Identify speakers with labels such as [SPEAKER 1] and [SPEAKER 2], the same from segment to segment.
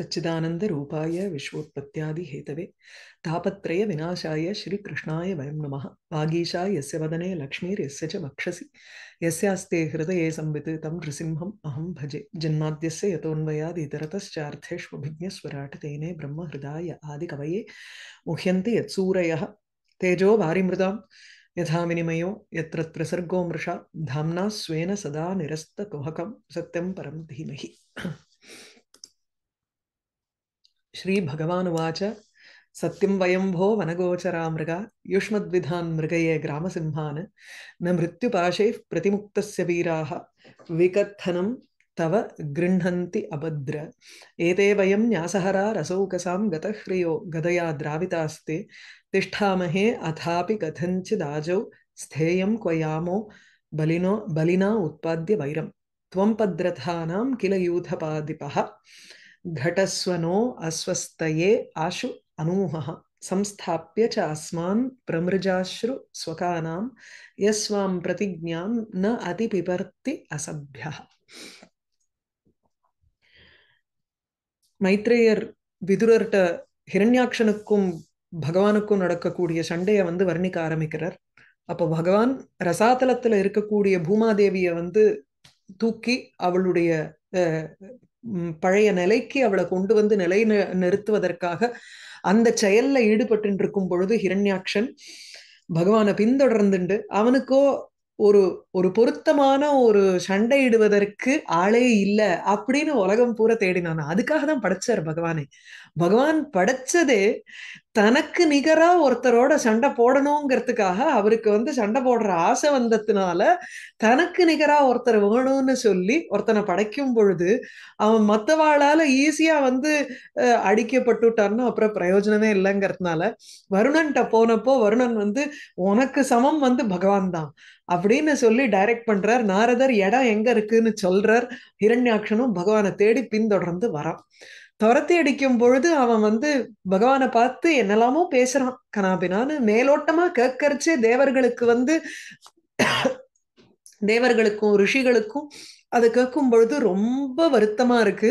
[SPEAKER 1] सच्चिदानंद रूपाय Hathaway तापत्रय विनाशाय श्री कृष्णाय वयं नमः वागीशा यस्य वदने लक्ष्मी यस्य च वक्षसि यस्यास्ते हृदये संवित तं नृसिंहम् अहं भजे जन्माद्यस्य स्वराट तेने ब्रह्म हृदाय आदि कवये मुह्यन्ति यत्सूरयः तेजो वारिमृदां यथा विनिमयो यत्र त्रिसर्गो मृषा धाम्ना स्वेन सदा निरस्तकुहकं सत्यं परं धीमहि श्रीभगवानुवाच सत्यं वयं भो वनगोचरा मृगा युष्मद्विधान् मृगये ग्रामसिंहान् न मृत्युपाशैः प्रतिमुक्तस्य वीराः विकत्थनं तव गृह्णन्ति अभद्र एते वयं न्यासहरा रसौकसां गतह्रियो गदया द्रावितास्ते तिष्ठामहे अथापि कथञ्चिदाजौ स्थेयं क्वयामो बलिनो बलिना उत्पाद्य वैरं त्वं पद्रथानां किल यूथपादिपः घटस्वनो अस्वस्थये आशु अनूहः संस्थाप्य च अस्मान् प्रमृजाश्रु स्वकानां यस्वां प्रतिज्ञां न अतिपिबर्ति असभ्यः மைத்ரேயர் விதுரர்கிட்ட ஹிரண்யாட்சனுக்கும் பகவானுக்கும் நடக்கக்கூடிய சண்டையை வந்து வர்ணிக்க ஆரம்பிக்கிறார் அப்போ பகவான் ரசாதலத்தில் இருக்கக்கூடிய பூமாதேவியை வந்து தூக்கி அவளுடைய பழைய நிலைக்கு அவளை கொண்டு வந்து நிலை நிறுத்துவதற்காக அந்த செயல்ல ஈடுபட்டு இருக்கும் பொழுது ஹிரண்யாக்ஷன் பகவானை பின்தொடர்ந்துண்டு அவனுக்கோ ஒரு ஒரு பொருத்தமான ஒரு சண்டையிடுவதற்கு ஆளே இல்லை அப்படின்னு உலகம் பூரா தேடினான் அதுக்காக தான் படைச்சார் பகவானே பகவான் படைச்சதே தனக்கு நிகரா ஒருத்தரோட சண்டை போடணுங்கிறதுக்காக அவருக்கு வந்து சண்டை போடுற ஆசை வந்ததுனால தனக்கு நிகரா ஒருத்தர் வேணும்னு சொல்லி ஒருத்தனை படைக்கும் பொழுது அவன் மத்தவாளால ஈஸியா வந்து அடிக்கப்பட்டுட்டான்னு அப்புறம் பிரயோஜனமே இல்லைங்கிறதுனால வருணன்ட்ட போனப்போ வருணன் வந்து உனக்கு சமம் வந்து பகவான் தான் அப்படின்னு சொல்லி டைரக்ட் பண்றார் நாரதர் இடம் எங்க இருக்குன்னு சொல்றார் இரண்யாட்சனும் பகவானை தேடி பின்தொடர்ந்து வரான் துரத்தி அடிக்கும் பொழுது அவன் வந்து பகவானை பார்த்து என்னெல்லாமோ பேசுறான் கனாபினான்னு மேலோட்டமா கேட்கறச்சே தேவர்களுக்கு வந்து தேவர்களுக்கும் ரிஷிகளுக்கும் அதை கேட்கும் பொழுது ரொம்ப வருத்தமா இருக்கு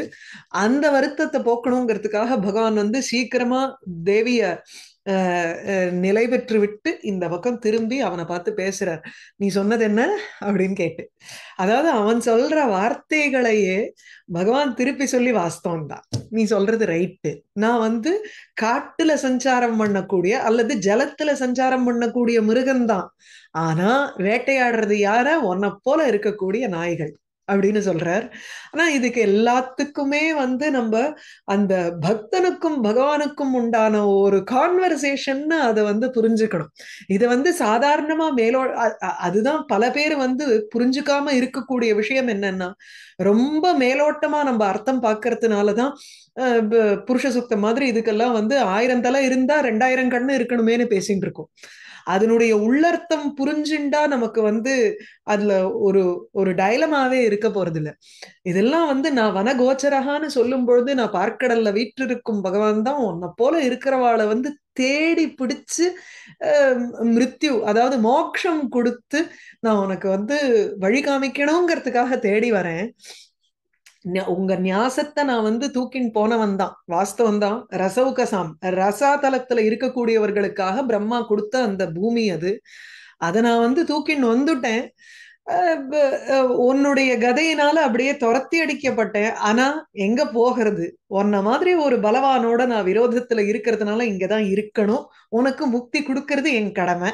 [SPEAKER 1] அந்த வருத்தத்தை போக்கணுங்கிறதுக்காக பகவான் வந்து சீக்கிரமா தேவிய நிலை பெற்று விட்டு இந்த பக்கம் திரும்பி அவனை பார்த்து பேசுறார் நீ சொன்னது என்ன அப்படின்னு கேட்டு அதாவது அவன் சொல்ற வார்த்தைகளையே பகவான் திருப்பி சொல்லி வாஸ்தவம் தான் நீ சொல்றது ரைட்டு நான் வந்து காட்டுல சஞ்சாரம் பண்ணக்கூடிய அல்லது ஜலத்துல சஞ்சாரம் பண்ணக்கூடிய மிருகம்தான் ஆனா வேட்டையாடுறது யார உன்னை போல இருக்கக்கூடிய நாய்கள் அப்படின்னு சொல்றார் ஆனா இதுக்கு எல்லாத்துக்குமே வந்து நம்ம அந்த பக்தனுக்கும் பகவானுக்கும் உண்டான ஒரு கான்வர்சேஷன் அதை வந்து புரிஞ்சுக்கணும் இதை வந்து சாதாரணமா மேலோ அதுதான் பல பேர் வந்து புரிஞ்சுக்காம இருக்கக்கூடிய விஷயம் என்னன்னா ரொம்ப மேலோட்டமா நம்ம அர்த்தம் பாக்குறதுனாலதான் புருஷ சுத்தம் மாதிரி இதுக்கெல்லாம் வந்து ஆயிரம் தலை இருந்தா ரெண்டாயிரம் கண்ணு இருக்கணுமேனு பேசிட்டு இருக்கோம் அதனுடைய உள்ளர்த்தம் புரிஞ்சுண்டா நமக்கு வந்து அதுல ஒரு ஒரு டைலமாவே இருக்க இல்லை இதெல்லாம் வந்து நான் வனகோச்சரகான்னு சொல்லும் பொழுது நான் பார்க்கடல்ல வீற்றிருக்கும் பகவான் தான் உன்னை போல இருக்கிறவாளை வந்து தேடி பிடிச்சு மிருத்யு அதாவது மோக்ஷம் கொடுத்து நான் உனக்கு வந்து வழி காமிக்கணுங்கிறதுக்காக தேடி வரேன் உங்க நியாசத்தை நான் வந்து தூக்கின் போனவன் தான் வாஸ்தவம் தான் ரசவுகசாம் ரசாதலத்துல இருக்கக்கூடியவர்களுக்காக பிரம்மா கொடுத்த அந்த பூமி அது அதை நான் வந்து தூக்கின் வந்துட்டேன் உன்னுடைய கதையினால அப்படியே துரத்தி அடிக்கப்பட்டேன் ஆனா எங்க போகிறது உன்ன மாதிரி ஒரு பலவானோட நான் விரோதத்துல இருக்கிறதுனால இங்கதான் இருக்கணும் உனக்கு முக்தி கொடுக்கறது என் கடமை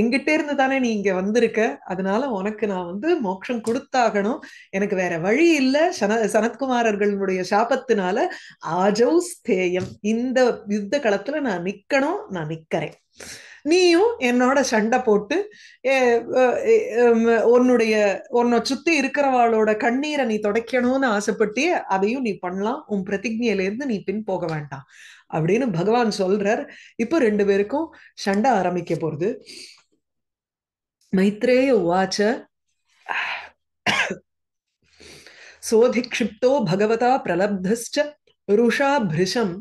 [SPEAKER 1] எங்கிட்ட இருந்து தானே நீ இங்க வந்திருக்க அதனால உனக்கு நான் வந்து மோட்சம் கொடுத்தாகணும் எனக்கு வேற வழி இல்ல சன சனத்குமாரர்களுடைய சாபத்தினால ஆஜௌ ஸ்தேயம் இந்த யுத்த களத்துல நான் நிக்கணும் நான் நிக்கிறேன் நீயும் என்னோட சண்டை போட்டு உன்னுடைய உன்னை சுத்தி இருக்கிறவாளோட கண்ணீரை நீ தொடக்கணும்னு ஆசைப்பட்டிய அதையும் நீ பண்ணலாம் உன் பிரதிஜையிலேருந்து நீ பின் போக வேண்டாம் அப்படின்னு பகவான் சொல்றார் இப்போ ரெண்டு பேருக்கும் சண்டை ஆரம்பிக்க போறது மைத்ரேய உவாச்ச சோதிக்ஷிப்தோ பகவதா பிரலப்தஸ்ட ருஷா பிரிஷம்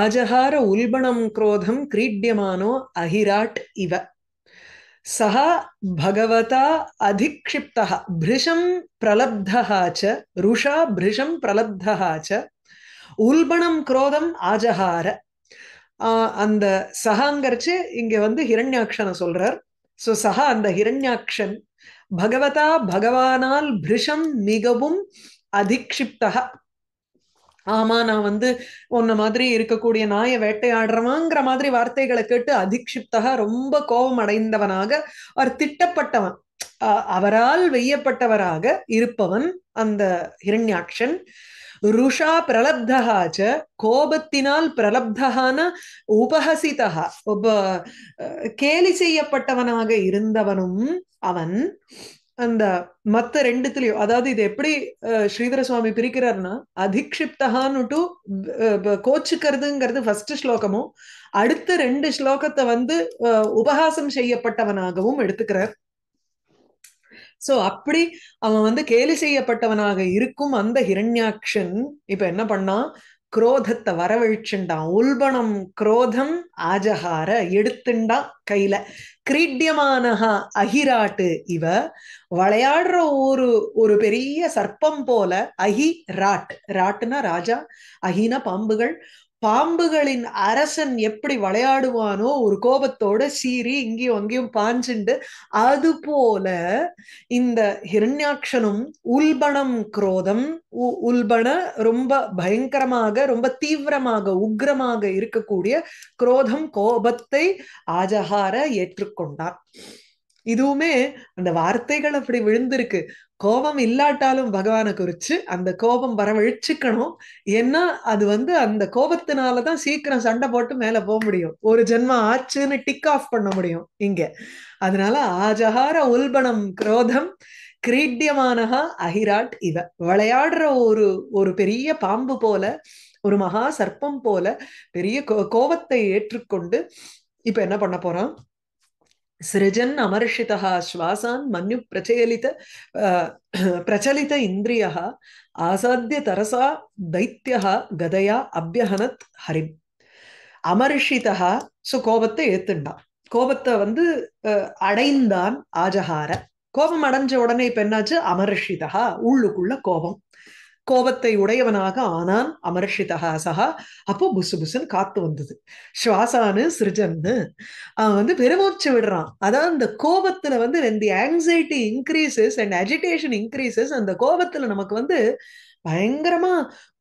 [SPEAKER 1] ஆஜஹார உல்பணம் குரோதம் கிரீட்யமானோ அஹிராட் இவ சஹ பகவதா அதிக்ஷிப்தா பிருஷம் பிரலப்தா ச ருஷா பிருஷம் பிரலப்தா ச உல்பணம் குரோதம் ஆஹ் அந்த சஹாங்கரிச்சு இங்க வந்து ஹிரண்யாட்சனை சொல்றார் ஸோ சஹா அந்த ஹிரண்யாட்சன் பகவதா பகவானால் பிருஷம் மிகவும் அதிக்ஷிப்தா ஆமா நான் வந்து உன்ன மாதிரி இருக்கக்கூடிய நாயை வேட்டையாடுறவாங்கிற மாதிரி வார்த்தைகளை கேட்டு அதிக்ஷிப்தகா ரொம்ப கோபம் அடைந்தவனாக அவர் திட்டப்பட்டவன் அவரால் வெய்யப்பட்டவராக இருப்பவன் அந்த ஹிரண்யாட்சன் ருஷா பிரலப்தகாச்ச கோபத்தினால் பிரலப்தகான உபஹசிதா ஒப்ப கேலி செய்யப்பட்டவனாக இருந்தவனும் அவன் அந்த மத்த ரெண்டுத்துலயும் அதாவது இது எப்படி ஸ்ரீதர சுவாமி பிரிக்கிறாருன்னா அதிக்ஷிப்தகான்னு டு கோச்சுக்கிறதுங்கிறது ஃபர்ஸ்ட் ஸ்லோகமும் அடுத்த ரெண்டு ஸ்லோகத்தை வந்து உபகாசம் செய்யப்பட்டவனாகவும் எடுத்துக்கிறார் சோ அப்படி அவன் வந்து கேலி செய்யப்பட்டவனாக இருக்கும் அந்த ஹிரண்யாக்ஷன் இப்ப என்ன பண்ணான் குரோதத்தை வரவழிச்சுண்டான் உல்பணம் குரோதம் ஆஜஹார எடுத்துண்டா கையில கிரீட்டியமானஹா அகிராட்டு இவ விளையாடுற ஒரு ஒரு பெரிய சர்ப்பம் போல அஹி ராட் ராட்டுனா ராஜா அஹின பாம்புகள் பாம்புகளின் அரசன் எப்படி விளையாடுவானோ ஒரு கோபத்தோட சீறி இங்கேயும் அங்கேயும் பாஞ்சுண்டு அது போல இந்த ஹிரண்யாட்சனும் உல்பணம் குரோதம் உல்பண ரொம்ப பயங்கரமாக ரொம்ப தீவிரமாக உக்ரமாக இருக்கக்கூடிய குரோதம் கோபத்தை ஆஜஹார ஏற்றுக்கொண்டான் இதுவுமே அந்த வார்த்தைகள் அப்படி விழுந்திருக்கு கோபம் இல்லாட்டாலும் பகவானை குறிச்சு அந்த கோபம் வரவழிச்சுக்கணும் ஏன்னா அது வந்து அந்த கோபத்தினாலதான் சீக்கிரம் சண்டை போட்டு மேல போக முடியும் ஒரு ஜென்மம் ஆச்சுன்னு டிக் ஆஃப் பண்ண முடியும் இங்க அதனால ஆஜஹார உல்பணம் குரோதம் கிரீட்யமானஹா அஹிராட் இவ விளையாடுற ஒரு ஒரு பெரிய பாம்பு போல ஒரு மகா சர்ப்பம் போல பெரிய கோ கோபத்தை ஏற்றுக்கொண்டு இப்ப என்ன பண்ண போறான் சிருஜன் அமர்ஷிதா சுவாசான் மன்யு பிரச்சயலித பிரச்சலித இந்திரிய ஆசாத்திய தரசா தைத்தியா கதையா அபியஹனத் ஹரி அமர்ஷிதா சு கோபத்தை ஏத்துண்டான் கோபத்தை வந்து அடைந்தான் ஆஜஹார கோபம் அடைஞ்ச உடனே இப்ப என்னாச்சு அமர்ஷிதா உள்ளுக்குள்ள கோபம் கோபத்தை உடையவனாக ஆனான் அமர்ஷிதகா சகா அப்போ புசு புசுன்னு காத்து வந்தது சுவாசானு சிருஜன்னு அவன் வந்து பெருமூச்சு விடுறான் அதான் அந்த கோபத்துல வந்து ரெண்டு anxiety increases and agitation increases அந்த கோபத்துல நமக்கு வந்து பயங்கரமா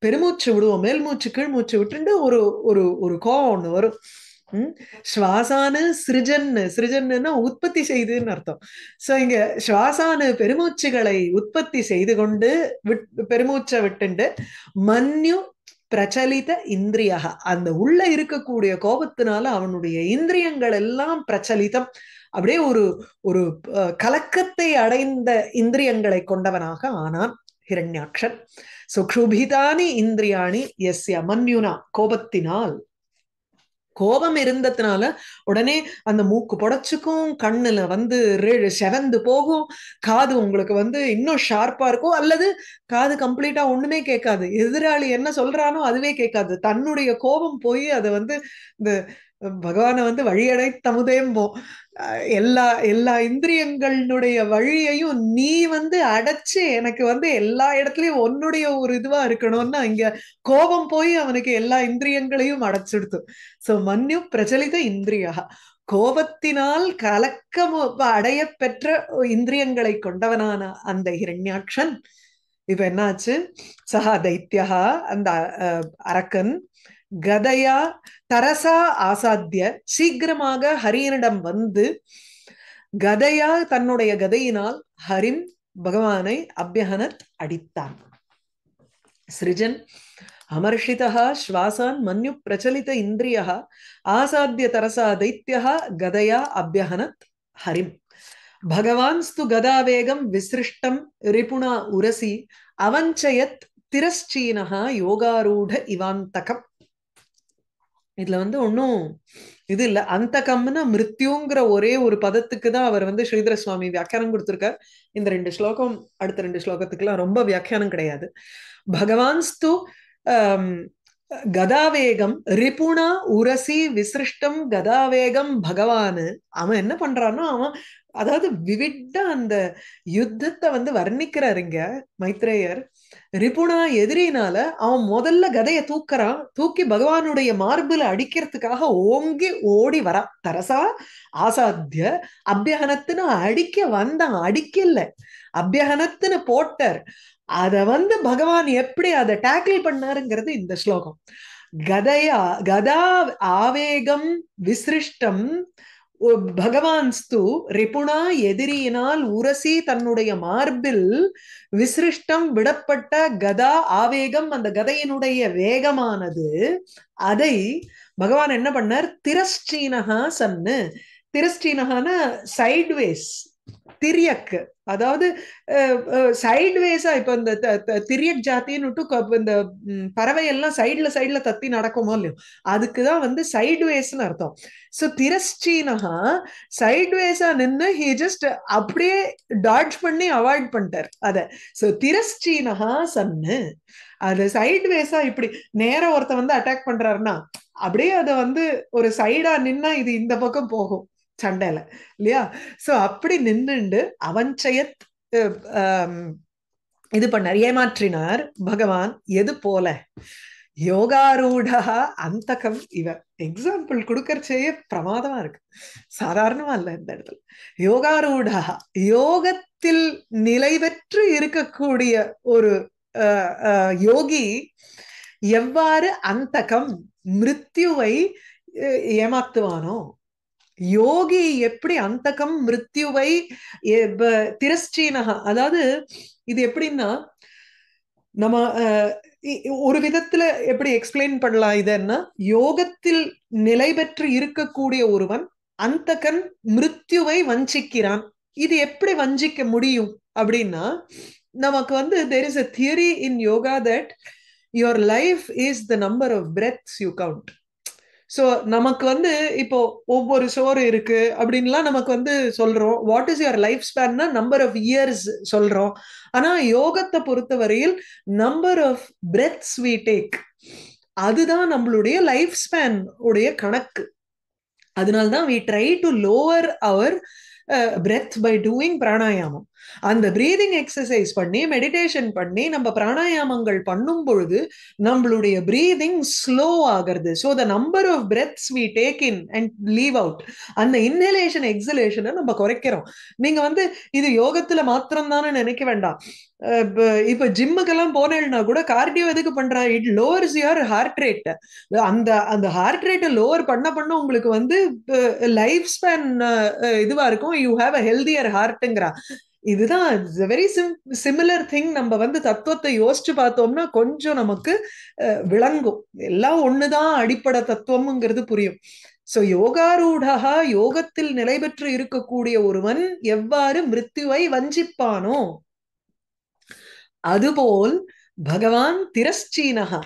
[SPEAKER 1] பெருமூச்சு விடுவோம் மேல்மூச்சு கீழ்மூச்சு விட்டுண்டு ஒரு ஒரு ஒரு கோபம் ஒன்று வரும் சுவாசானு சிருஜன்னு சிருஜன்னுன்னா உற்பத்தி செய்துன்னு அர்த்தம் சோ இங்க சுவாசானு பெருமூச்சுகளை உற்பத்தி செய்து கொண்டு பெருமூச்சை விட்டுண்டு மன்யு பிரச்சலித இந்திரியா அந்த உள்ள இருக்கக்கூடிய கோபத்தினால அவனுடைய இந்திரியங்கள் எல்லாம் பிரச்சலிதம் அப்படியே ஒரு ஒரு கலக்கத்தை அடைந்த இந்திரியங்களை கொண்டவனாக ஆனான் ஹிரண்யாக்ஷன் சுக்ஷுபிதானி இந்திரியாணி எஸ்ய மன்யுனா கோபத்தினால் கோபம் இருந்ததுனால உடனே அந்த மூக்கு புடச்சுக்கும் கண்ணுல வந்து செவந்து போகும் காது உங்களுக்கு வந்து இன்னும் ஷார்ப்பா இருக்கும் அல்லது காது கம்ப்ளீட்டா ஒண்ணுமே கேட்காது எதிராளி என்ன சொல்றானோ அதுவே கேட்காது தன்னுடைய கோபம் போய் அதை வந்து இந்த பகவானை வந்து வழியடை தமுதேம்போ எல்லா எல்லா இந்திரியங்களுடைய வழியையும் நீ வந்து அடைச்சு எனக்கு வந்து எல்லா இடத்துலயும் உன்னுடைய ஒரு இதுவா இருக்கணும்னா இங்க கோபம் போய் அவனுக்கு எல்லா இந்திரியங்களையும் அடைச்சிடுத்து சோ மன்யு பிரச்சலித இந்திரியா கோபத்தினால் கலக்கம் அடைய பெற்ற இந்திரியங்களை கொண்டவனான அந்த இரண்யாட்சன் இப்ப என்னாச்சு சஹா தைத்தியா அந்த அரக்கன் கதையா தரசா ஆசாத்திய சீக்கிரமாக ஹரியனிடம் வந்து கதையா தன்னுடைய கதையினால் ஹரின் பகவானை அபியகனத் அடித்தான் சிருஜன் அமர்ஷிதா ஸ்வாசான் மன்யு பிரச்சலித இந்திரியா ஆசாத்திய தரசா தைத்தியா கதையா அபியகனத் ஹரிம் பகவான் ஸ்து கதாவேகம் விசிருஷ்டம் ரிபுணா உரசி அவஞ்சயத் திரஸ்சீனா யோகாரூட இவாந்தகம் இதுல வந்து ஒன்னும் இது இல்ல அந்த கம்னா மிருத்யுங்கிற ஒரே ஒரு பதத்துக்கு தான் அவர் வந்து ஸ்ரீதர சுவாமி வியாக்கியானம் கொடுத்துருக்கார் இந்த ரெண்டு ஸ்லோகம் அடுத்த ரெண்டு ஸ்லோகத்துக்குலாம் ரொம்ப வியாக்கியானம் கிடையாது பகவான்ஸ்து கதாவேகம் ரிபுணா உரசி விசிருஷ்டம் கதாவேகம் பகவானு அவன் என்ன பண்றான்னா அவன் அதாவது விவிட்ட அந்த யுத்தத்தை வந்து வர்ணிக்கிறாருங்க மைத்ரேயர் ரிபுனா எதிரினால அவன் முதல்ல கதைய தூக்குறான் தூக்கி பகவானுடைய மார்புல அடிக்கிறதுக்காக ஓங்கி ஓடி வர தரசா ஆசாத்திய அபியகனத்துன்னு அடிக்க வந்தான் அடிக்கல அபியகனத்துன்னு போட்டார் அத வந்து பகவான் எப்படி அதை டேக்கிள் பண்ணாருங்கிறது இந்த ஸ்லோகம் கதையா கதா ஆவேகம் விசிருஷ்டம் பகவான்ஸ்து ரிபுணா எதிரியினால் உரசி தன்னுடைய மார்பில் விசிருஷ்டம் விடப்பட்ட கதா ஆவேகம் அந்த கதையினுடைய வேகமானது அதை பகவான் என்ன பண்ணார் திரஸ்டீனகா சன்னு திரஸ்டீனகான சைட்வேஸ் திரியக்கு அதாவது சைட்வேஸா இப்ப இந்த திரியட் ஜாத்தின்னு விட்டு இந்த எல்லாம் சைட்ல சைட்ல தத்தி நடக்குமோ இல்லையோ அதுக்குதான் வந்து சைட்வேஸ்னு அர்த்தம் சோ திரஸ்டீனஹா சைட்வேஸா நின்று ஹி ஜஸ்ட் அப்படியே டாட் பண்ணி அவாய்ட் பண்ணிட்டார் அத சோ திரஸ்டீனஹா சன்னு அது சைட்வேஸா இப்படி நேரம் ஒருத்த வந்து அட்டாக் பண்றாருன்னா அப்படியே அதை வந்து ஒரு சைடா நின்னா இது இந்த பக்கம் போகும் சண்டையில இல்லையா சோ அப்படி நின்றுண்டு அவன் செயத் இது பண்ணார் ஏமாற்றினார் பகவான் எது போல யோகாரூடா அந்தகம் இவ எக்ஸாம்பிள் கொடுக்கறச்சேயே பிரமாதமா இருக்கு சாதாரணமா இல்ல இந்த இடத்துல யோகாரூடா யோகத்தில் நிலை பெற்று இருக்கக்கூடிய ஒரு யோகி எவ்வாறு அந்தகம் மிருத்யுவை ஏமாத்துவானோ யோகி எப்படி அந்தகம் மிருத்யுவை திரஸ்டீனக அதாவது இது எப்படின்னா நம்ம ஒரு விதத்துல எப்படி எக்ஸ்பிளைன் பண்ணலாம் இதன்னா யோகத்தில் நிலை பெற்று இருக்கக்கூடிய ஒருவன் அந்தகன் மிருத்யுவை வஞ்சிக்கிறான் இது எப்படி வஞ்சிக்க முடியும் அப்படின்னா நமக்கு வந்து there is a theory in yoga that your life is the number of breaths you count so நமக்கு வந்து இப்போ ஒவ்வொரு சோறு இருக்கு அப்படின்லாம் நமக்கு வந்து சொல்றோம் வாட் இஸ் யுவர் லைஃப் ஸ்பேன்னா நம்பர் ஆஃப் இயர்ஸ் சொல்றோம் ஆனா யோகத்தை பொறுத்தவரையில் number of breaths we take அதுதான் நம்மளுடைய லைஃப் ஸ்பேன் உடைய கணக்கு அதனால்தான் we try to lower our breath by doing pranayama அந்த பிரீதிங் எக்ஸசைஸ் பண்ணி மெடிடேஷன் பண்ணி நம்ம பிராணாயாமங்கள் பண்ணும் பொழுது நம்மளுடைய பிரீதிங் ஸ்லோ ஆகிறது so the number of breaths we take in and leave out அந்த இன்ஹலேஷன் எக்ஸலேஷனை நம்ம குறைக்கிறோம் நீங்க வந்து இது யோகத்துல மாத்திரம் தானே நினைக்க வேண்டாம் இப்ப ஜிம்முக்கெல்லாம் போனேன்னா கூட கார்டியோ எதுக்கு பண்றா it lowers your heart rate அந்த அந்த ஹார்ட் ரேட்டை லோவர் பண்ண பண்ண உங்களுக்கு வந்து லைஃப் ஸ்பேன் இதுவா இருக்கும் யூ ஹாவ் அ ஹெல்தியர் ஹார்ட்ங்கிறா இதுதான் வெரி சிம் சிமிலர் திங் நம்ம வந்து தத்துவத்தை யோசிச்சு பார்த்தோம்னா கொஞ்சம் நமக்கு விளங்கும் எல்லாம் ஒண்ணுதான் அடிப்படை தத்துவம்ங்கிறது புரியும் சோ யோகாரூடகா யோகத்தில் நிலை பெற்று இருக்கக்கூடிய ஒருவன் எவ்வாறு மிருத்துவை வஞ்சிப்பானோ அதுபோல் பகவான் திரஸ்சீனகா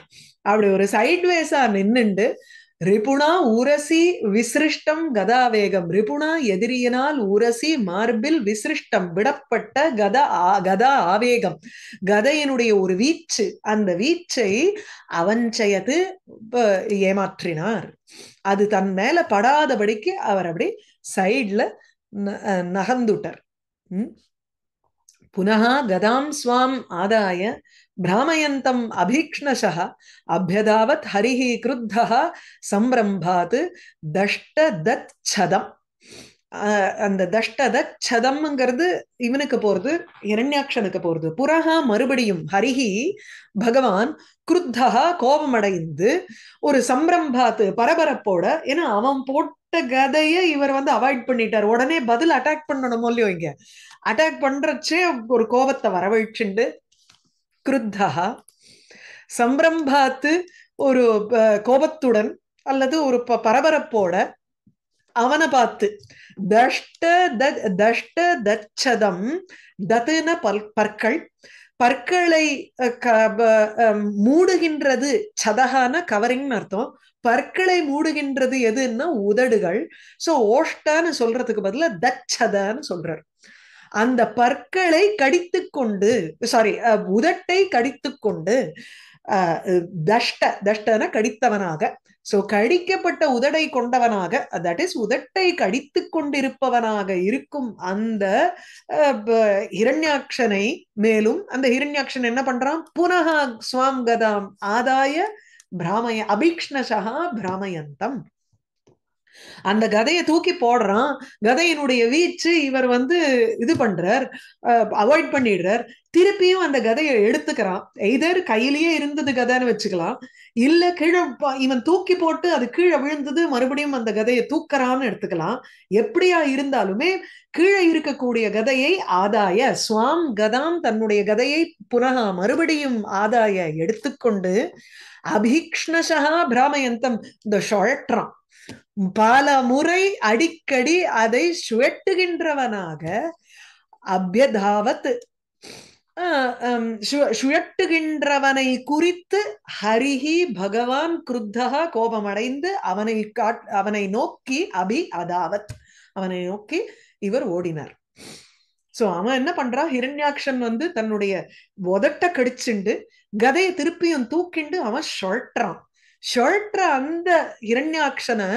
[SPEAKER 1] அப்படி ஒரு சைட்வேஸா நின்னுண்டு ரிபுணா உரசி விசிருஷ்டம் கதாவேகம் ரிபுணா எதிரியினால் உரசி மார்பில் விசிருஷ்டம் விடப்பட்ட கதா கதா ஆவேகம் கதையினுடைய ஒரு வீச்சு அந்த வீச்சை செய்து ஏமாற்றினார் அது தன் மேல படாதபடிக்கு அவர் அப்படி சைட்ல நகர்ந்துட்டார் புனகா கதாம் சுவாம் ஆதாய பிராமயந்தம் அபீக்ஷ்ணசா அபியதாவத் ஹரிஹி கிருத்தா சம்பிரம்பாத்து தஷ்ட சதம் அந்த தஷ்டத சதம்ங்கிறது இவனுக்கு போறது இரண்யாட்சனுக்கு போறது புறஹா மறுபடியும் ஹரிஹி பகவான் குருத்தா கோபமடைந்து ஒரு சம்பிரம்பாத்து பரபரப்போட ஏன்னா அவன் போட்ட கதைய இவர் வந்து அவாய்ட் பண்ணிட்டார் உடனே பதில் அட்டாக் பண்ணணும் இல்லையோ இங்க அட்டாக் பண்றச்சே ஒரு கோபத்தை வரவழிச்சுண்டு குருத்தா சம்பிரம்பாத்து ஒரு கோபத்துடன் அல்லது ஒரு பரபரப்போட அவனை பார்த்து தஷ்ட தஷ்ட தச்சதம் தத்துன பல் பற்கள் பற்களை மூடுகின்றது சதகான கவரிங்னு அர்த்தம் பற்களை மூடுகின்றது எதுன்னா உதடுகள் சோ ஓஷ்டான்னு சொல்றதுக்கு பதில தச்சதான்னு சொல்றாரு அந்த பற்களை கடித்து கொண்டு சாரி உதட்டை கடித்து கொண்டு தஷ்ட தஷ்டன கடித்தவனாக சோ கடிக்கப்பட்ட உதடை கொண்டவனாக தட் இஸ் உதட்டை கடித்து கொண்டிருப்பவனாக இருக்கும் அந்த ஹிரண்யாட்சனை மேலும் அந்த ஹிரண்யாட்சன் என்ன பண்றான் புனகா சுவாம் கதாம் ஆதாய பிராமய அபீக்ஷ்ணசா பிராமயந்தம் அந்த கதையை தூக்கி போடுறான் கதையினுடைய வீச்சு இவர் வந்து இது பண்றார் அவாய்ட் பண்ணிடுறார் திருப்பியும் அந்த கதையை எடுத்துக்கிறான் எய்தர் கையிலேயே இருந்தது கதைன்னு வச்சுக்கலாம் இல்ல கீழே இவன் தூக்கி போட்டு அது கீழே விழுந்தது மறுபடியும் அந்த கதையை தூக்கறான்னு எடுத்துக்கலாம் எப்படியா இருந்தாலுமே கீழே இருக்கக்கூடிய கதையை ஆதாய சுவாம் கதாம் தன்னுடைய கதையை புனகா மறுபடியும் ஆதாய எடுத்துக்கொண்டு அபீக்ஷ்ணசா பிராமயந்தம் இந்த ஷொழற்றான் பல முறை அடிக்கடி அதை சுழட்டுகின்றவனாக அபியதாவத் சுழட்டுகின்றவனை குறித்து ஹரிஹி பகவான் குருத்தகா கோபமடைந்து அவனை காட் அவனை நோக்கி அபி அதாவத் அவனை நோக்கி இவர் ஓடினார் சோ அவன் என்ன பண்றா ஹிரண்யாக்ஷன் வந்து தன்னுடைய உதட்ட கடிச்சுண்டு கதையை திருப்பியும் தூக்கிண்டு அவன் சொல்றான் சொல்ற அந்த இரண்யாட்சனை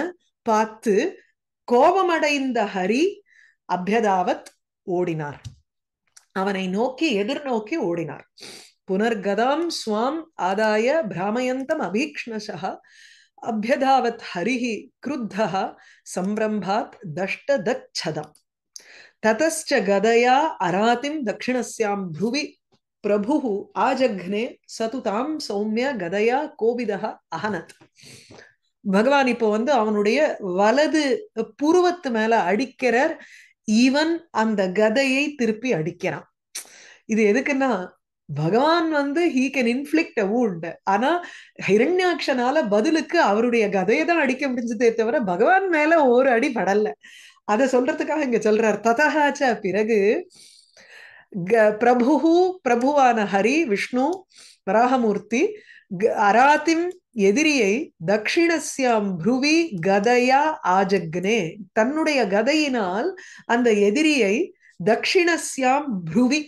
[SPEAKER 1] பார்த்து கோபமடைந்த ஹரி அபியதாவத் ஓடினார் அவனை நோக்கி எதிர்நோக்கி ஓடினார் புனர்கதாம் சுவாம் ஆதாய பிராமயந்தம் அபீக்ஷ்ணசா அபியதாவத் ஹரிஹி கிருத்தா சம்பிரம்பாத் தஷ்ட தச்சதம் ததச்ச கதையா அராதிம் தட்சிணசியாம் புவி பிரபு ஆஜக்னே சதுதாம் சௌமிய கதையா கோபிதா அகனத் பகவான் இப்போ வந்து அவனுடைய வலது புருவத்து மேல அடிக்கிறார் இவன் அந்த கதையை திருப்பி அடிக்கிறான் இது எதுக்குன்னா பகவான் வந்து he can inflict a wound ஆனா ஹிரண்யாட்சனால பதிலுக்கு அவருடைய கதையை தான் அடிக்க முடிஞ்சதே தவிர பகவான் மேல ஒரு அடி படல அதை சொல்றதுக்காக இங்க சொல்றார் ததகாச்ச பிறகு பிரபு பிரபுவான ஹரி விஷ்ணு வராகமூர்த்தி அராத்திம் எதிரியை தக்ஷிணசியாம் புருவி கதையா ஆஜக்னே தன்னுடைய கதையினால் அந்த எதிரியை தக்ஷிணசியாம் புருவி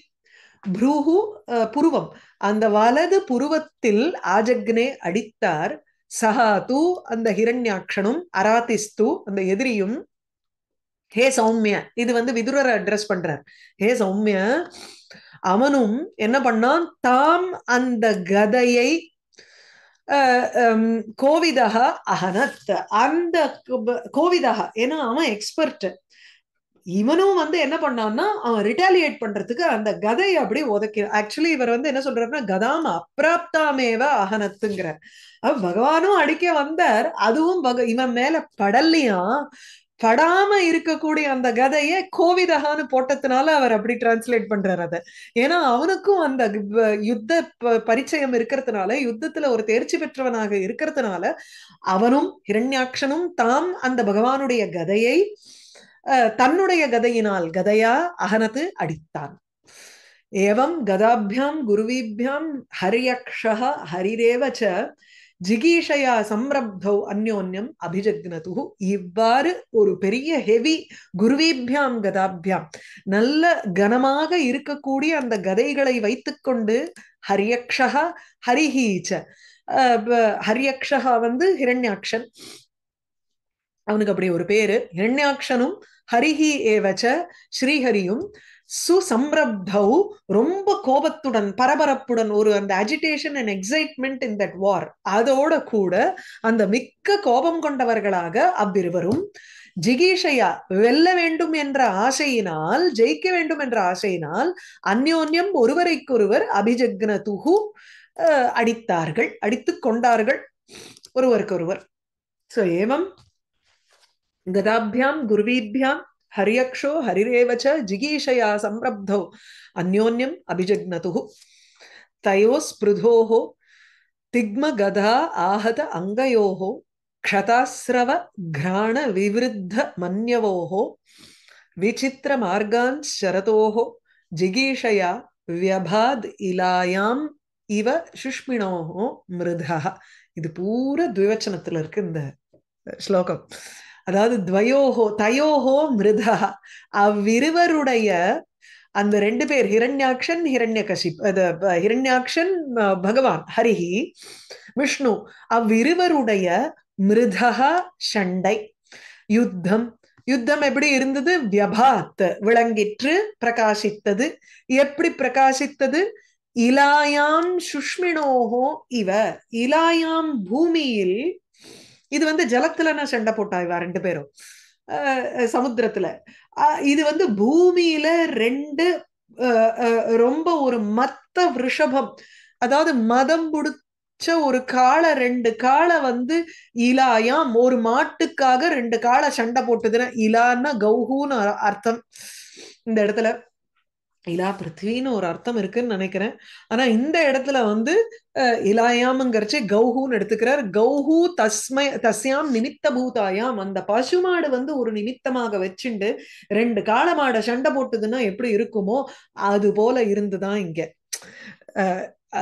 [SPEAKER 1] புரூஹு புருவம் அந்த வலது புருவத்தில் ஆஜக்னே அடித்தார் சஹா தூ அந்த ஹிரண்யாட்சனும் அராதிஸ்து அந்த எதிரியும் ஹே சௌமிய இது வந்து விதுரரை அட்ரஸ் பண்றார் ஹே சௌமிய அவனும் என்ன பண்ணான் தாம் அந்த கதையை கோவிதக அகனத் அந்த கோவிதக ஏன்னா அவன் எக்ஸ்பர்ட் இவனும் வந்து என்ன பண்ணான்னா அவன் ரிட்டாலியேட் பண்றதுக்கு அந்த கதையை அப்படி உதைக்க ஆக்சுவலி இவர் வந்து என்ன சொல்றாருன்னா கதாம அப்ராப்தாமேவ அகனத்துங்கிற பகவானும் அடிக்க வந்தார் அதுவும் இவன் மேல படல்லையாம் படாம இருக்கக்கூடிய அந்த கதையை கோவிதகான்னு போட்டதுனால அவர் அப்படி டிரான்ஸ்லேட் பண்றார் அதை ஏன்னா அவனுக்கும் அந்த யுத்த பரிச்சயம் இருக்கிறதுனால யுத்தத்துல ஒரு தேர்ச்சி பெற்றவனாக இருக்கிறதுனால அவனும் ஹிரண்யாட்சனும் தாம் அந்த பகவானுடைய கதையை தன்னுடைய கதையினால் கதையா அகனது அடித்தான் ஏவம் கதாபியாம் குருவிபியாம் ஹரியக்ஷ ஹரிரேவச்ச ஜிகீஷயா சம்ரப்தௌ அந்யோன்யம் அபிஜக்னது இவ்வாறு ஒரு பெரிய ஹெவி குருவீபியாம் கதாபியாம் நல்ல கனமாக இருக்கக்கூடிய அந்த கதைகளை வைத்துக்கொண்டு ஹரியக்ஷா ஹரிஹீச்ச ஹரியக்ஷா வந்து ஹிரண்யாட்சன் அவனுக்கு அப்படி ஒரு பேரு ஹிரண்யாட்சனும் ஹரிஹி ஏவச்ச ஸ்ரீஹரியும் சுசம்ரப்தௌ ரொம்ப கோபத்துடன் பரபரப்புடன் ஒரு அந்த agitation and excitement in that war அதோட கூட அந்த மிக்க கோபம் கொண்டவர்களாக அவ்விருவரும் ஜிகீஷையா வெல்ல வேண்டும் என்ற ஆசையினால் ஜெயிக்க வேண்டும் என்ற ஆசையினால் அந்யோன்யம் ஒருவரைக்கொருவர் அபிஜக்ன துகு அடித்தார்கள் அடித்து கொண்டார்கள் ஒருவருக்கொருவர் சோ ஏவம் கதாபியாம் குருவீபியாம் ஹரியக்ஷோ ஹரிரேவச்ச ஜிகீஷயா சம்ரப்தோ அந்யோன்யம் அபிஜக்னது தயோஸ்பிருதோஹோ திக்மகதா ஆஹத அங்கயோஹோ க்ஷதாசிரவ கிராண விவருத்த மன்யவோஹோ விசித்திர மார்கான் சரதோஹோ ஜிகீஷயா வியபாத் இலாயாம் இவ சுஷ்மிணோஹோ மிருதா இது பூரா துவச்சனத்துல இருக்கு இந்த ஸ்லோகம் அதாவது துவயோகோ தயோகோ மிருதா அவ்விருவருடைய அந்த ரெண்டு பேர் ஹிரண்யாக்ஷன் ஹிரண்ய கசிப் ஹிரண்யாக்ஷன் பகவான் ஹரிஹி விஷ்ணு அவ்விருவருடைய மிருதா சண்டை யுத்தம் யுத்தம் எப்படி இருந்தது வியபாத் விளங்கிற்று பிரகாசித்தது எப்படி பிரகாசித்தது இலாயாம் சுஷ்மினோகோ இவ இலாயாம் பூமியில் இது வந்து நான் சண்டை போட்டா இவா ரெண்டு பேரும் சமுத்திரத்துல இது வந்து பூமியில ரெண்டு ரொம்ப ஒரு மத்த விஷபம் அதாவது மதம் பிடிச்ச ஒரு காளை ரெண்டு காளை வந்து இலாயாம் ஒரு மாட்டுக்காக ரெண்டு காளை சண்டை போட்டுதுன்னா இலான்னா கௌஹூன்னு அர்த்தம் இந்த இடத்துல இலா பிருத்திவின்னு ஒரு அர்த்தம் இருக்குன்னு நினைக்கிறேன் ஆனா இந்த இடத்துல வந்து இலாயாம்ங்கிறச்சு கௌஹூன்னு எடுத்துக்கிறார் கௌஹூ தஸ்மை தஸ்யாம் நிமித்த பூதாயாம் அந்த பசுமாடு வந்து ஒரு நிமித்தமாக வச்சுண்டு ரெண்டு காள மாடை சண்டை போட்டுதுன்னா எப்படி இருக்குமோ அது போல இருந்துதான் இங்க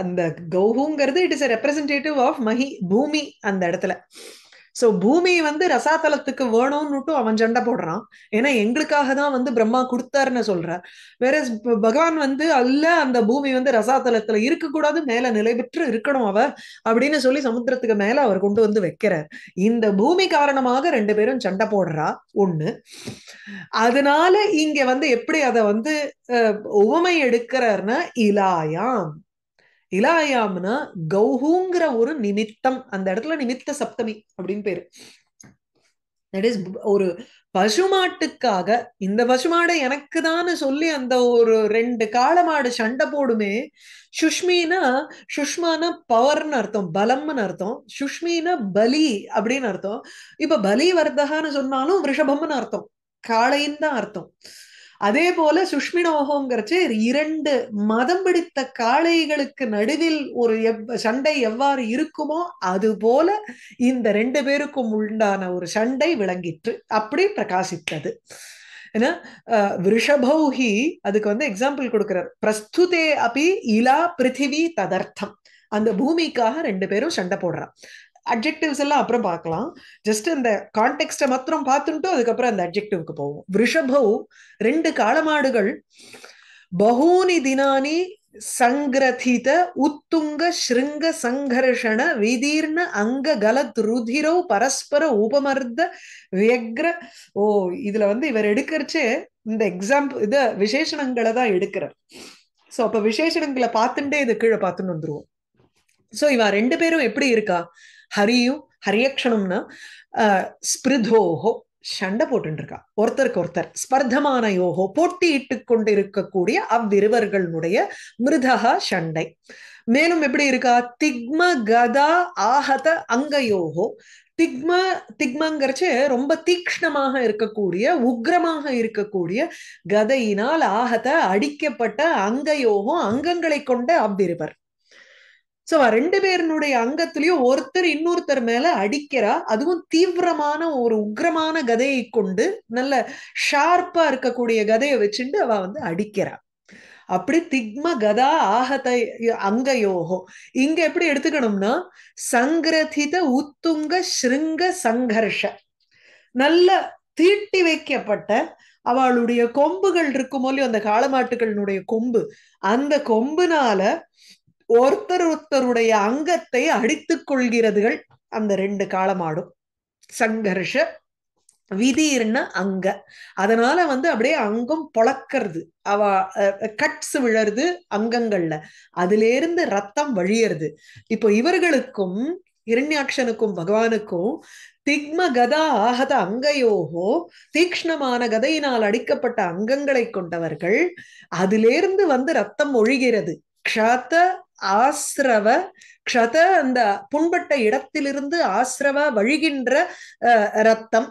[SPEAKER 1] அந்த கௌஹூங்கிறது இட் இஸ் ரெப்ரசன்டேட்டிவ் ஆஃப் மஹி பூமி அந்த இடத்துல சோ பூமி வந்து ரசாத்தலத்துக்கு வேணும்னுட்டும் அவன் சண்டை போடுறான் ஏன்னா எங்களுக்காக தான் வந்து பிரம்மா கொடுத்தாருன்னு சொல்ற வேற பகவான் வந்து அல்ல அந்த பூமி வந்து ரசாத்தலத்துல இருக்கக்கூடாது மேல நிலை பெற்று இருக்கணும் அவ அப்படின்னு சொல்லி சமுத்திரத்துக்கு மேல அவர் கொண்டு வந்து வைக்கிறார் இந்த பூமி காரணமாக ரெண்டு பேரும் சண்டை போடுறா ஒண்ணு அதனால இங்க வந்து எப்படி அதை வந்து உவமை எடுக்கிறார்னா இலாயாம் இலாயாம்னா கௌஹூங்கிற ஒரு நிமித்தம் அந்த இடத்துல நிமித்த சப்தமி அப்படின்னு பேரு தட் இஸ் ஒரு பசுமாட்டுக்காக இந்த பசுமாடை எனக்கு தான் சொல்லி அந்த ஒரு ரெண்டு காளை மாடு சண்டை போடுமே சுஷ்மினா சுஷ்மானா பவர்னு அர்த்தம் பலம்னு அர்த்தம் சுஷ்மினா பலி அப்படின்னு அர்த்தம் இப்ப பலி வர்த்தகான்னு சொன்னாலும் ரிஷபம்னு அர்த்தம் காளைன்னு தான் அர்த்தம் அதே போல சுஷ்மினோகோங்கிறச்சு இரண்டு மதம் பிடித்த காளைகளுக்கு நடுவில் ஒரு சண்டை எவ்வாறு இருக்குமோ அது போல இந்த ரெண்டு பேருக்கும் உண்டான ஒரு சண்டை விளங்கிற்று அப்படி பிரகாசித்தது ஏன்னா விருஷபௌஹி அதுக்கு வந்து எக்ஸாம்பிள் கொடுக்கிறார் பிரஸ்துதே அப்பி இலா பிருத்திவி ததர்த்தம் அந்த பூமிக்காக ரெண்டு பேரும் சண்டை போடுறான் அப்ஜெக்டிவ்ஸ் எல்லாம் அப்புறம் பார்க்கலாம் ஜஸ்ட் அந்த கான்டெக்ட மாத்திரம் பார்த்துட்டோம் அதுக்கப்புறம் அந்த அப்ஜெக்டிவ்க்கு போவோம் ரிஷபவ் ரெண்டு காலமாடுகள் பகூனி தினானி சங்கிரதித உத்துங்க ஸ்ருங்க சங்கர்ஷண விதீர்ண அங்க கலத் ருதிரோ பரஸ்பர உபமர்த வியக்ர ஓ இதுல வந்து இவர் எடுக்கிறச்சு இந்த எக்ஸாம்பிள் இத விசேஷணங்களை தான் எடுக்கிறார் சோ அப்ப விசேஷணங்களை பார்த்துட்டே இது கீழே பார்த்துன்னு வந்துருவோம் சோ இவன் ரெண்டு பேரும் எப்படி இருக்கா ஹரியும் ஹரியக்ஷணம்னா ஸ்பிருதோஹோ சண்டை போட்டுருக்கா ஒருத்தருக்கு ஒருத்தர் ஸ்பர்தமான யோகோ போட்டியிட்டு கொண்டிருக்கக்கூடிய அவ்விருவர்களுடைய மிருதக சண்டை மேலும் எப்படி இருக்கா திக்ம கதா ஆஹத யோகோ திக்ம திக்மங்கிறச்சு ரொம்ப தீக்ஷ்ணமாக இருக்கக்கூடிய உக்ரமாக இருக்கக்கூடிய கதையினால் ஆகத அடிக்கப்பட்ட அங்கயோகம் அங்கங்களை கொண்ட அவ்விருவர் சோ ரெண்டு பேருனுடைய அங்கத்திலயும் ஒருத்தர் இன்னொருத்தர் மேல அடிக்கிறா அதுவும் தீவிரமான ஒரு உக்ரமான கதையை கொண்டு நல்ல ஷார்ப்பா இருக்கக்கூடிய கதையை வச்சுட்டு அவ வந்து அடிக்கிறா அப்படி திக்ம கதா ஆகத யோகம் இங்க எப்படி எடுத்துக்கணும்னா சங்கிரதித உத்துங்க ஸ்ருங்க சங்கர்ஷ நல்ல தீட்டி வைக்கப்பட்ட அவளுடைய கொம்புகள் இருக்கும் போலயும் அந்த காலமாட்டுகளினுடைய கொம்பு அந்த கொம்புனால ஒருத்தர் ஒருத்தருடைய அங்கத்தை அடித்துக் கொள்கிறதுகள் அந்த ரெண்டு காலமாடும் சங்கர்ஷ விதிர்னு அங்க அதனால வந்து அப்படியே அங்கம் பொழக்கிறது அவ கட்ஸ் விழருது அங்கங்கள்ல அதுல இருந்து ரத்தம் வழியறது இப்போ இவர்களுக்கும் இரண்யாட்சனுக்கும் பகவானுக்கும் திக்ம கதா ஆகத அங்கையோகோ தீக்ஷ்ணமான கதையினால் அடிக்கப்பட்ட அங்கங்களை கொண்டவர்கள் அதிலிருந்து வந்து ரத்தம் ஒழிகிறது க்ஷாத்த ஆசிரவ க்ஷத அந்த புண்பட்ட இடத்திலிருந்து ஆசிரவ வழிகின்ற ரத்தம்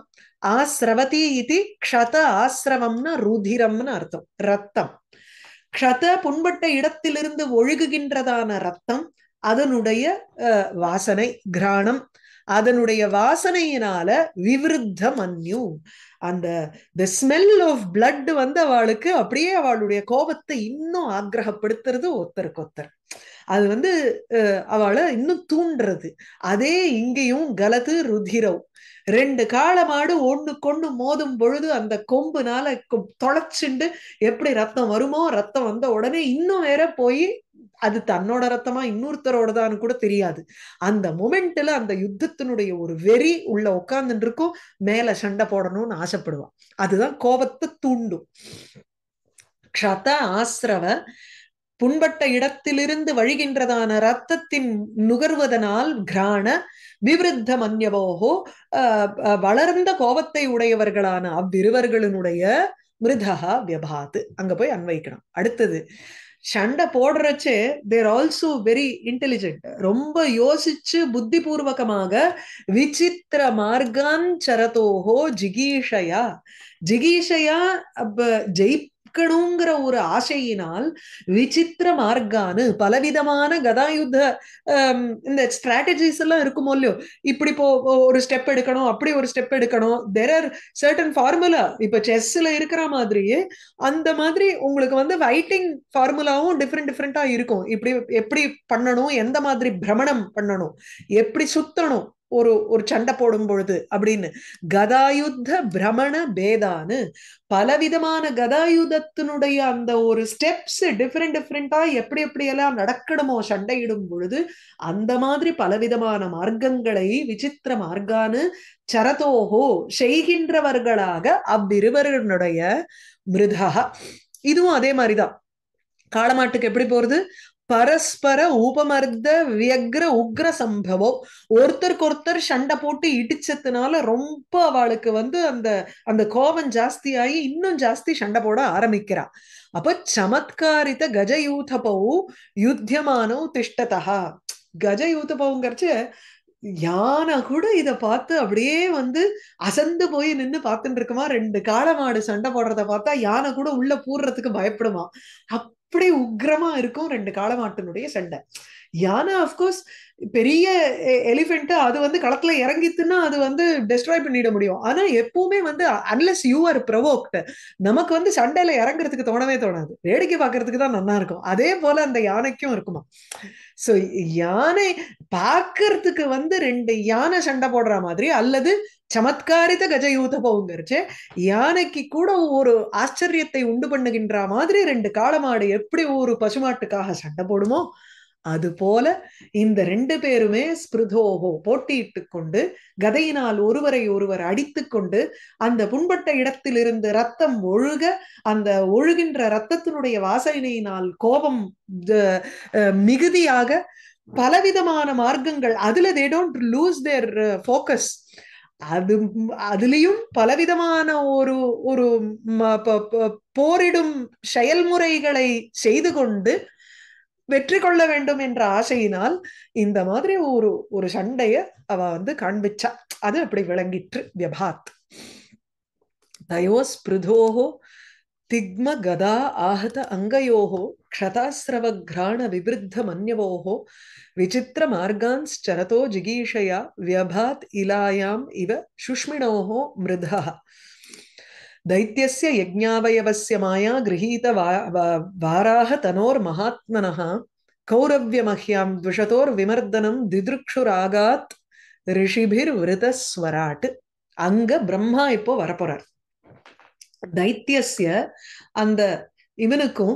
[SPEAKER 1] ஆசிரவதி இது க்ஷத ஆசிரவம்னா ருதிரம்னு அர்த்தம் ரத்தம் க்ஷத புண்பட்ட இடத்திலிருந்து ஒழுகுகின்றதான ரத்தம் அதனுடைய வாசனை கிராணம் அதனுடைய வாசனையினால விவருத்த மன்யு அந்த த ஸ்மெல் ஆஃப் பிளட் வந்து அவளுக்கு அப்படியே அவளுடைய கோபத்தை இன்னும் ஆக்கிரகப்படுத்துறது ஒருத்தருக்கு ஒருத்தர் அது வந்து அவளை இன்னும் தூண்டுறது அதே இங்கேயும் கலது ருதிரவ் ரெண்டு காலமாடு ஒண்ணு கொண்டு மோதும் பொழுது அந்த கொம்புனால தொலைச்சுண்டு எப்படி ரத்தம் வருமோ ரத்தம் வந்த உடனே இன்னும் வேற போய் அது தன்னோட ரத்தமா இன்னொருத்தரோடதான்னு கூட தெரியாது அந்த மொமெண்ட்ல அந்த யுத்தத்தினுடைய ஒரு வெறி உள்ள உட்கார்ந்துட்டு இருக்கும் மேல சண்டை போடணும்னு ஆசைப்படுவான் அதுதான் கோபத்தை தூண்டும் க்ஷத ஆசிரவ புண்பட்ட இடத்திலிருந்து வழிகின்றதான ரத்தத்தின் நுகர்வதனால் கிராண விவிருத்த மன்யவோகோ வளர்ந்த கோபத்தை உடையவர்களான அவ்விருவர்களினுடைய மிருதகா வியபாத்து அங்க போய் அன்வைக்கணும் அடுத்தது சண்டை போடுறச்சு தேர் ஆல்சோ வெரி இன்டெலிஜென்ட் ரொம்ப யோசிச்சு புத்தி பூர்வகமாக விசித்திர மார்கான் சரதோகோ ஜிகீஷயா ஜிகீஷையா ஜெய் நிற்கணுங்கிற ஒரு ஆசையினால் விசித்திர மார்க்கானு பலவிதமான கதாயுத்த இந்த ஸ்ட்ராட்டஜிஸ் எல்லாம் இருக்குமோ இல்லையோ இப்படி போ ஒரு ஸ்டெப் எடுக்கணும் அப்படி ஒரு ஸ்டெப் எடுக்கணும் தெர் ஆர் சர்டன் ஃபார்முலா இப்ப செஸ்ல இருக்கிற மாதிரியே அந்த மாதிரி உங்களுக்கு வந்து வைட்டிங் ஃபார்முலாவும் டிஃப்ரெண்ட் டிஃப்ரெண்டா இருக்கும் இப்படி எப்படி பண்ணணும் எந்த மாதிரி பிரமணம் பண்ணணும் எப்படி சுத்தணும் ஒரு ஒரு சண்டை போடும் பொழுது அப்படின்னு கதாயுத்த பிரமண பேதான்னு பலவிதமான கதாயுதத்தினுடைய அந்த ஒரு ஸ்டெப்ஸ் டிஃப்ரெண்ட் டிஃப்ரெண்டா எப்படி எப்படி எல்லாம் நடக்கணுமோ சண்டையிடும் பொழுது அந்த மாதிரி பலவிதமான மார்க்கங்களை விசித்திர மார்க்கானு சரதோகோ செய்கின்றவர்களாக அவ்விருவருடைய மிருதா இதுவும் அதே மாதிரிதான் காளமாட்டுக்கு எப்படி போறது பரஸ்பர உபமர்த வியக்ர உக்ர சம்பவம் ஒருத்தருக்கு ஒருத்தர் சண்டை போட்டு இடிச்சதுனால ரொம்ப அவளுக்கு வந்து அந்த அந்த கோபம் ஜாஸ்தி ஆகி இன்னும் ஜாஸ்தி சண்டை போட ஆரம்பிக்கிறா அப்ப சமத்காரித கஜயூதபவு யுத்தியமானவு திஷ்டதா கஜயூதபவுங்கிறச்சு யானை கூட இதை பார்த்து அப்படியே வந்து அசந்து போய் நின்று பார்த்துட்டு இருக்குமா ரெண்டு காலமாடு சண்டை போடுறத பார்த்தா யானை கூட உள்ள பூர்றதுக்கு பயப்படுமா அப்படி உக்ரமா இருக்கும் ரெண்டு காலமாட்டினுடைய சண்டை யானை அஃப்கோர்ஸ் பெரிய எலிஃபென்ட் அது வந்து களத்துல இறங்கித்துன்னா அது வந்து டெஸ்ட்ராய் பண்ணிட முடியும் ஆனா எப்பவுமே வந்து அன்லஸ் யூ ஆர் ப்ரவோக்ட் நமக்கு வந்து சண்டையில இறங்குறதுக்கு தோணவே தோணாது வேடிக்கை பாக்குறதுக்கு தான் நல்லா இருக்கும் அதே போல அந்த யானைக்கும் இருக்குமா சோ யானை பாக்குறதுக்கு வந்து ரெண்டு யானை சண்டை போடுற மாதிரி அல்லது சமத்காரித கஜயூத பவுங்கர் யானைக்கு கூட ஒரு ஆச்சரியத்தை உண்டு பண்ணுகின்ற மாதிரி ரெண்டு காலமாடு எப்படி ஒரு பசுமாட்டுக்காக சண்டை போடுமோ அது போல இந்த ரெண்டு பேருமே ஸ்பிருதோகோ போட்டியிட்டு கொண்டு கதையினால் ஒருவரை ஒருவர் அடித்து கொண்டு அந்த புண்பட்ட இடத்திலிருந்து ரத்தம் ஒழுக அந்த ஒழுகின்ற ரத்தத்தினுடைய வாசனையினால் கோபம் மிகுதியாக பலவிதமான மார்க்கங்கள் அதுல they don't lose their focus அது அதுலயும் பலவிதமான ஒரு ஒரு போரிடும் செயல்முறைகளை செய்து கொண்டு வெற்றி கொள்ள வேண்டும் என்ற ஆசையினால் இந்த மாதிரி ஒரு ஒரு சண்டைய அவ வந்து காண்பிச்சா அது அப்படி விளங்கிற்று வியபாத் தயோ ஸ்பிருதோகோ திக்ம கதா ஆஹத அங்கயோகோ க்ஷதாசிரவக்ராண விபிருத்த மன்யவோகோ விசித்திர மார்கான்ஸ்சரதோ ஜிகீஷயா வியபாத் இலாயாம் இவ சுஷ்மிணோகோ மிருதா दैत्यस्य यज्ञावयवस्य माया गृहीत वाराः तनोर्महात्मनः कौरव्यमह्यां द्विषतोर्विमर्दनं दिदृक्षुरागात् ரிஷிபிர் விருதஸ்வராட் அங்க பிரம்மா இப்போ வரப்போறார் தைத்தியசிய அந்த இவனுக்கும்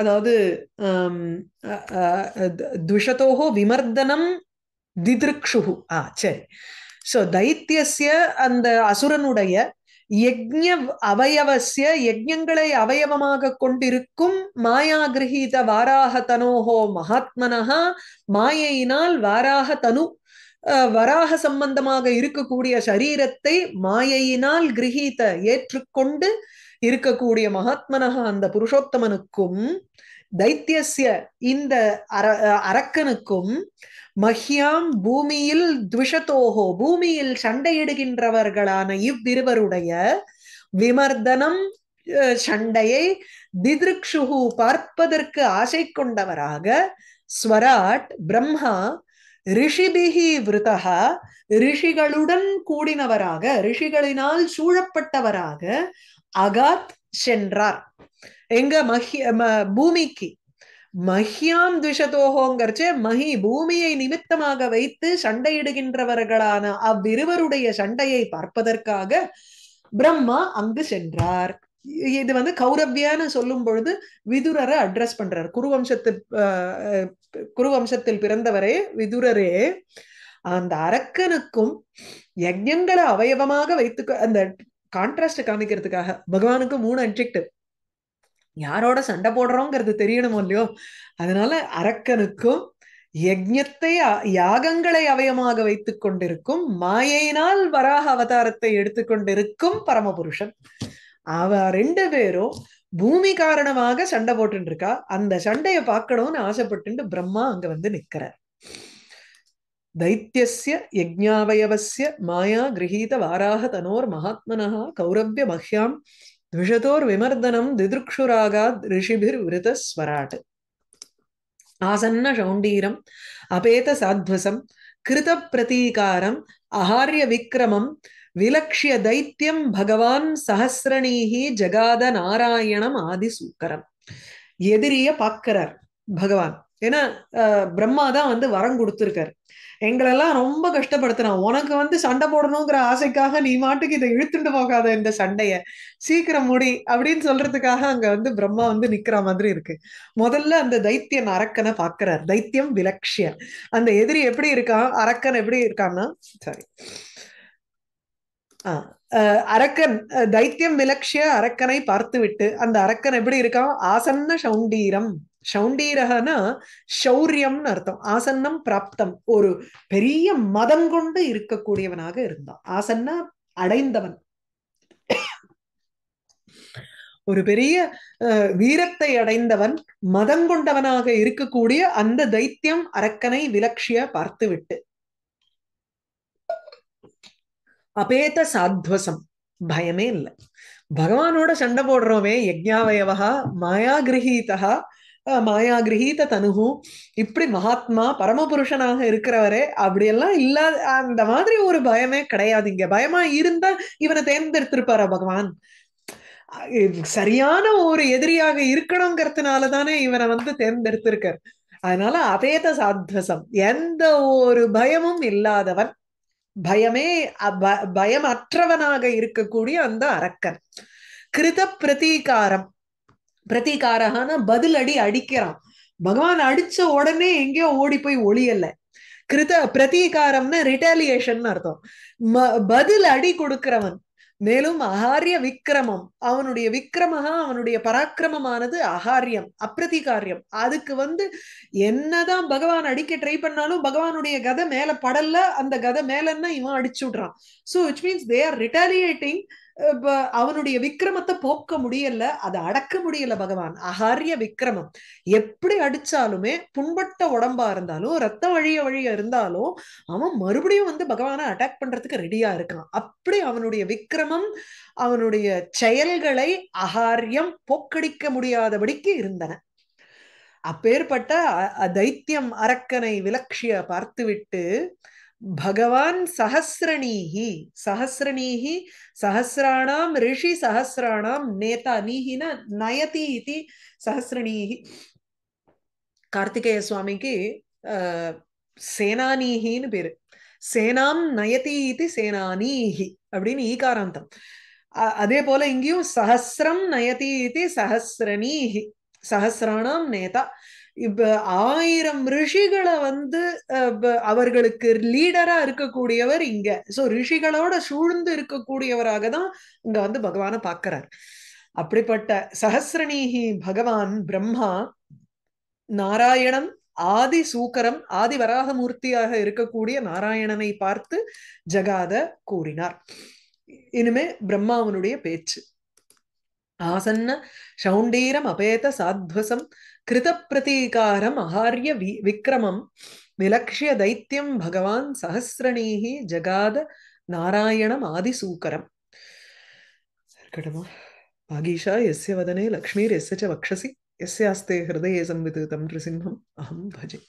[SPEAKER 1] அதாவது துஷத்தோகோ விமர்தனம் திதிருக்ஷு ஆ சரி ஸோ தைத்தியசிய அந்த அசுரனுடைய யஜ்ய அவயவசிய யஜ்யங்களை அவயவமாக கொண்டிருக்கும் மாயா கிரகீத வாராக தனோஹோ மகாத்மனஹா மாயையினால் வாராக தனு வராக சம்பந்தமாக இருக்கக்கூடிய சரீரத்தை மாயையினால் கிரகித்த ஏற்றுக்கொண்டு இருக்கக்கூடிய மகாத்மனக அந்த புருஷோத்தமனுக்கும் தைத்தியசிய இந்த அர அரக்கனுக்கும் மஹ்யாம் பூமியில் துவிஷத்தோகோ பூமியில் சண்டையிடுகின்றவர்களான இவ்விருவருடைய விமர்தனம் சண்டையை திதிருக்ஷுகு பார்ப்பதற்கு ஆசை கொண்டவராக ஸ்வராட் பிரம்மா ரிஷிபிஹி விருதகா ரிஷிகளுடன் கூடினவராக ரிஷிகளினால் சூழப்பட்டவராக அகாத் சென்றார் எங்க மஹி பூமிக்கு மஹ்யாம் துஷதோகோங்கிறச்சு மஹி பூமியை நிமித்தமாக வைத்து சண்டையிடுகின்றவர்களான அவ்விருவருடைய சண்டையை பார்ப்பதற்காக பிரம்மா அங்கு சென்றார் இது வந்து கௌரவ்யான்னு சொல்லும் பொழுது விதுரரை அட்ரஸ் பண்றார் குருவம்சத்து குருவம்சத்தில் பிறந்தவரே விதுரரே அந்த அரக்கனுக்கும் யஜ்யங்களை அவயவமாக வைத்து அந்த கான்ட்ராஸ்ட் காமிக்கிறதுக்காக பகவானுக்கு மூணு அட்ஜெக்டிவ் யாரோட சண்டை போடுறோங்கிறது தெரியணுமோ இல்லையோ அதனால அரக்கனுக்கும் யஜ்யத்தை யாகங்களை அவயமாக வைத்துக் கொண்டிருக்கும் மாயையினால் வராக அவதாரத்தை எடுத்துக்கொண்டிருக்கும் பரமபுருஷன் அவ ரெண்டு பேரும் பூமி காரணமாக சண்டை போட்டு இருக்கா அந்த சண்டையை பார்க்கணும்னு ஆசைப்பட்டு பிரம்மா அங்க வந்து நிக்கிறார் தைத்தியசிய யஜ்ஞாவயவசிய மாயா கிரகீத வாராக தனோர் மகாத்மனா கௌரவிய மஹ்யாம் த்விஷதோர் விமர்தனம் திதிருக்ஷுராகா ரிஷிபிர் விருத ஸ்வராட் ஆசன்ன சௌண்டீரம் அபேத சாத்வசம் கிருத பிரதீகாரம் அகாரிய விக்ரமம் விலக்ஷிய தைத்தியம் பகவான் சஹசிரணீகி ஜகாத நாராயணம் ஆதிசூக்கரம் எதிரிய பார்க்கிறார் பகவான் ஏன்னா பிரம்மா தான் வந்து வரம் கொடுத்துருக்காரு எங்களெல்லாம் ரொம்ப கஷ்டப்படுத்தினான் உனக்கு வந்து சண்டை போடணுங்கிற ஆசைக்காக நீ மாட்டுக்கு இதை இழுத்துட்டு போகாத இந்த சண்டைய சீக்கிரம் முடி அப்படின்னு சொல்றதுக்காக அங்க வந்து பிரம்மா வந்து நிக்கிற மாதிரி இருக்கு முதல்ல அந்த தைத்தியன் அரக்கனை பாக்குறார் தைத்தியம் விலக்ஷியன் அந்த எதிரி எப்படி இருக்கான் அரக்கன் எப்படி இருக்கான்னா சாரி அரக்கன் தைத்தியம் விலக்ஷிய அரக்கனை பார்த்து விட்டு அந்த அரக்கன் எப்படி இருக்கான் ஆசன்ன சௌண்டீரம் சௌண்டீரகனா சௌரியம்னு அர்த்தம் ஆசன்னம் பிராப்தம் ஒரு பெரிய மதம் கொண்டு இருக்கக்கூடியவனாக இருந்தான் ஆசன்னா அடைந்தவன் ஒரு பெரிய வீரத்தை அடைந்தவன் மதம் கொண்டவனாக இருக்கக்கூடிய அந்த தைத்தியம் அரக்கனை விலக்ஷிய பார்த்து விட்டு அபேத சாத்வசம் பயமே இல்லை பகவானோட சண்டை போடுறோமே யஜ்ஞாவயவா மாயா கிரகீதா மாயா கிரகீத தனுகு இப்படி மகாத்மா பரமபுருஷனாக இருக்கிறவரே அப்படியெல்லாம் இல்லாத அந்த மாதிரி ஒரு பயமே கிடையாது இங்க பயமா இருந்தா இவனை தேர்ந்தெடுத்திருப்பாரா பகவான் சரியான ஒரு எதிரியாக இருக்கணுங்கிறதுனால தானே இவனை வந்து தேர்ந்தெடுத்திருக்கார் அதனால அபேத சாத்வசம் எந்த ஒரு பயமும் இல்லாதவன் பயமே பயமற்றவனாக இருக்கக்கூடிய அந்த அரக்கன் கிருத பிரதீகாரம் பிரதீகாரகான பதில் அடி அடிக்கிறான் பகவான் அடிச்ச உடனே எங்கேயோ ஓடி போய் ஒளியல்ல கிருத பிரதீகாரம்னு ரிட்டாலியேஷன் அர்த்தம் பதில் அடி கொடுக்கிறவன் மேலும் அகாரிய விக்கிரமம் அவனுடைய விக்கிரமகா அவனுடைய பராக்கிரமமானது அகாரியம் அப்பிரதிகாரியம் அதுக்கு வந்து என்னதான் பகவான் அடிக்க ட்ரை பண்ணாலும் பகவானுடைய கதை மேல படல்ல அந்த கதை மேலன்னா இவன் அடிச்சு விடுறான் so which means they are retaliating அவனுடைய விக்கிரமத்தை போக்க முடியல அதை அடக்க முடியல பகவான் அகாரிய விக்கிரமம் எப்படி அடிச்சாலுமே புண்பட்ட உடம்பா இருந்தாலும் ரத்த வழிய வழிய இருந்தாலும் அவன் மறுபடியும் வந்து பகவானை அட்டாக் பண்றதுக்கு ரெடியா இருக்கான் அப்படி அவனுடைய விக்கிரமம் அவனுடைய செயல்களை அகாரியம் போக்கடிக்க முடியாதபடிக்கு இருந்தன அப்பேற்பட்ட தைத்தியம் அரக்கனை விலக்ஷிய பார்த்துவிட்டு भगवान सहस्रणी सहस्रणी सहस्राण ऋषि सहस्राण नेता नहीं ना नयती सहस्रणी कार्तिकेयस्वामी की सेनानी पे सेना नयती सेनानी अब ईकारा अदेपोल इंगियों सहस्रम नयती सहस्रणी सहस्राण नेता இப்ப ஆயிரம் ரிஷிகளை வந்து அவர்களுக்கு லீடரா இருக்கக்கூடியவர் இங்க சோ ரிஷிகளோட சூழ்ந்து இருக்கக்கூடியவராக தான் இங்க வந்து பகவான பாக்குறார் அப்படிப்பட்ட சஹசிரநீகி பகவான் பிரம்மா நாராயணம் ஆதி சூக்கரம் ஆதி வராகமூர்த்தியாக இருக்கக்கூடிய நாராயணனை பார்த்து ஜகாத கூறினார் இனிமே பிரம்மாவனுடைய பேச்சு ஆசன்ன சௌண்டீரம் அபேத சாத்வசம் கிருதப்பிரதீகாரம் அகாரிய வி விக்ரமம் விலக்ஷிய தைத்தியம் பகவான் சஹசிரணீகி ஜகாத நாராயணம் ஆதிசூக்கரம் இருக்கட்டுமா பாகீஷா எஸ்ய வதனே லக்ஷ்மீர் எஸ்ய ச வக்ஷசி எஸ்யாஸ்தே ஹிருதயே சம்விதுதம் நிருசிம்ஹம் அஹம் பஜே